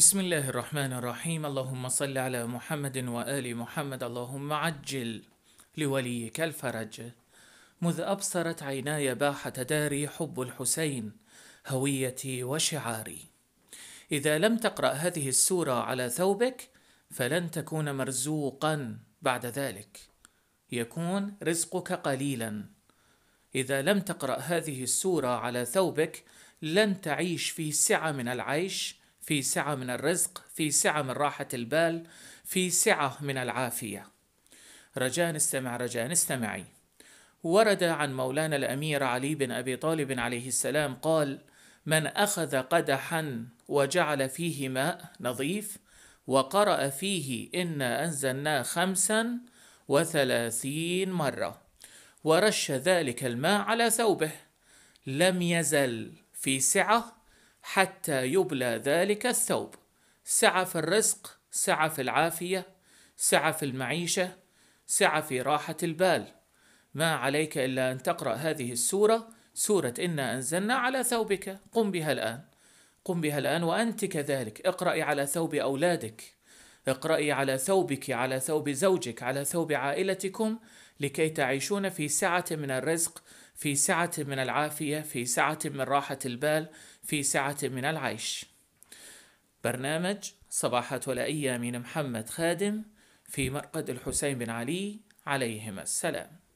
بسم الله الرحمن الرحيم اللهم صل على محمد وآل محمد اللهم عجل لوليك الفرج مذ أبصرت عيناي باحة داري حب الحسين هويتي وشعاري إذا لم تقرأ هذه السورة على ثوبك فلن تكون مرزوقا بعد ذلك يكون رزقك قليلا إذا لم تقرأ هذه السورة على ثوبك لن تعيش في سعة من العيش في سعة من الرزق في سعة من راحة البال في سعة من العافية رجاء استمع رجاء استمعي ورد عن مولانا الأمير علي بن أبي طالب عليه السلام قال من أخذ قدحا وجعل فيه ماء نظيف وقرأ فيه إنا أنزلنا خمسا وثلاثين مرة ورش ذلك الماء على ثوبه لم يزل في سعة حتى يبلى ذلك الثوب سعة في الرزق سعة في العافية سعة في المعيشة سعة في راحة البال ما عليك إلا أن تقرأ هذه السورة سورة إنا أنزلنا على ثوبك قم بها الآن قم بها الآن وأنت كذلك اقرأي على ثوب أولادك اقرأي على ثوبك على ثوب زوجك على ثوب عائلتكم لكي تعيشون في سعة من الرزق في سعة من العافية في سعة من راحة البال في سعة من العيش برنامج صباحات والأيام من محمد خادم في مرقد الحسين بن علي عليهما السلام